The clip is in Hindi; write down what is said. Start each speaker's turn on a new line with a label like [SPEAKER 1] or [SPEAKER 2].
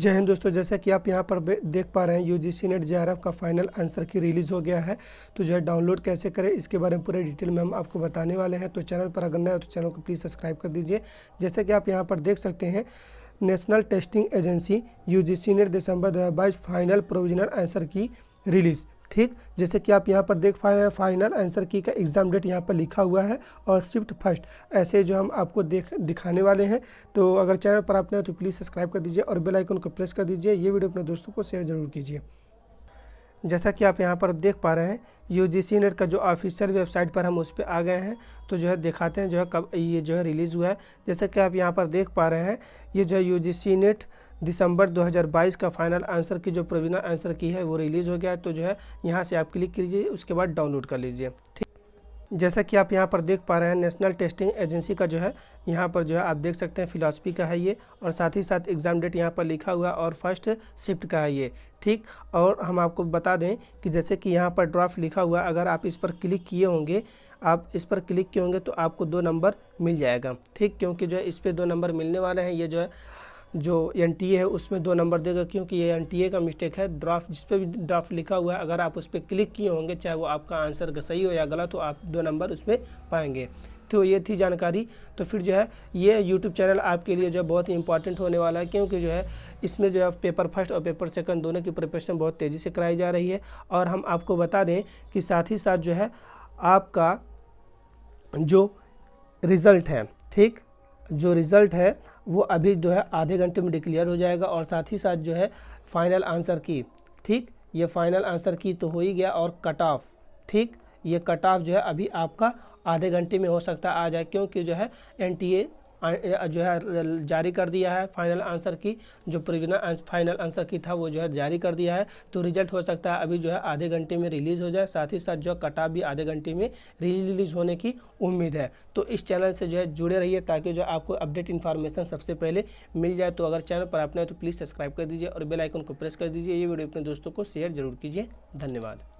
[SPEAKER 1] जय हिंद दोस्तों जैसा कि आप यहां पर देख पा रहे हैं यू जी सी नेट जे का फाइनल आंसर की रिलीज़ हो गया है तो जो है डाउनलोड कैसे करें इसके बारे में पूरे डिटेल में हम आपको बताने वाले हैं तो चैनल पर अगर नए हो तो चैनल को प्लीज़ सब्सक्राइब कर दीजिए जैसे कि आप यहाँ पर देख सकते हैं नेशनल टेस्टिंग एजेंसी यू जी सी नेट दिसंबर दो final provisional answer key release ठीक जैसे कि आप यहाँ पर देख पा रहे हैं फाइनल आंसर की का एग्ज़ाम डेट यहाँ पर लिखा हुआ है और शिफ्ट फर्स्ट ऐसे जो हम आपको देख दिखाने वाले हैं तो अगर चैनल पर आपने तो प्लीज़ सब्सक्राइब कर दीजिए और बेल आइकन को प्रेस कर दीजिए ये वीडियो अपने दोस्तों को शेयर जरूर कीजिए जैसा कि आप यहाँ पर देख पा रहे हैं यू जी सी नेट का जो ऑफिशियल वेबसाइट पर हम उस पर आ गए हैं तो जो है दिखाते हैं जो है कब ये जो है रिलीज़ हुआ है जैसा कि आप यहाँ पर देख पा रहे हैं ये जो है यू जी सी नेट दिसंबर 2022 का फाइनल आंसर की जो प्रवीणा आंसर की है वो रिलीज़ हो गया है तो जो है यहाँ से आप क्लिक कीजिए उसके बाद डाउनलोड कर लीजिए ठीक जैसा कि आप यहाँ पर देख पा रहे हैं नेशनल टेस्टिंग एजेंसी का जो है यहाँ पर जो है आप देख सकते हैं फिलासफी का है ये और साथ ही साथ एग्ज़ाम डेट यहाँ पर लिखा हुआ और फर्स्ट शिफ्ट का है ये ठीक और हम आपको बता दें कि जैसे कि यहाँ पर ड्राफ्ट लिखा हुआ अगर आप इस पर क्लिक किए होंगे आप इस पर क्लिक किए होंगे तो आपको दो नंबर मिल जाएगा ठीक क्योंकि जो है इस पर दो नंबर मिलने वाले हैं ये जो है जो एन है उसमें दो नंबर देगा क्योंकि ये एन का मिस्टेक है ड्राफ्ट जिस पर भी ड्राफ्ट लिखा हुआ है अगर आप उस पर क्लिक किए होंगे चाहे वो आपका आंसर सही हो या गलत हो आप दो नंबर उसमें पाएंगे तो ये थी जानकारी तो फिर जो है ये यूट्यूब चैनल आपके लिए जो है बहुत ही इंपॉर्टेंट होने वाला है क्योंकि जो है इसमें जो है पेपर फर्स्ट और पेपर सेकंड दोनों की प्रिपरेशन बहुत तेज़ी से कराई जा रही है और हम आपको बता दें कि साथ ही साथ जो है आपका जो रिज़ल्ट है ठीक जो रिज़ल्ट है वो अभी जो है आधे घंटे में डिक्लेयर हो जाएगा और साथ ही साथ जो है फाइनल आंसर की ठीक ये फाइनल आंसर की तो हो ही गया और कट ऑफ ठीक ये कट ऑफ जो है अभी आपका आधे घंटे में हो सकता आ जाए क्योंकि जो है एन जो है जारी कर दिया है फाइनल आंसर की जो प्रिविना फाइनल आंसर की था वो जो है जारी कर दिया है तो रिजल्ट हो सकता है अभी जो है आधे घंटे में रिलीज़ हो जाए साथ ही साथ जो कटा भी आधे घंटे में रिलीज़ होने की उम्मीद है तो इस चैनल से जो है जुड़े रहिए ताकि जो आपको अपडेट इन्फॉर्मेशन सबसे पहले मिल जाए तो अगर चैनल पर आपने तो प्लीज़ सब्सक्राइब कर दीजिए और बेलाइकन को प्रेस कर दीजिए ये वीडियो अपने दोस्तों को शेयर जरूर कीजिए धन्यवाद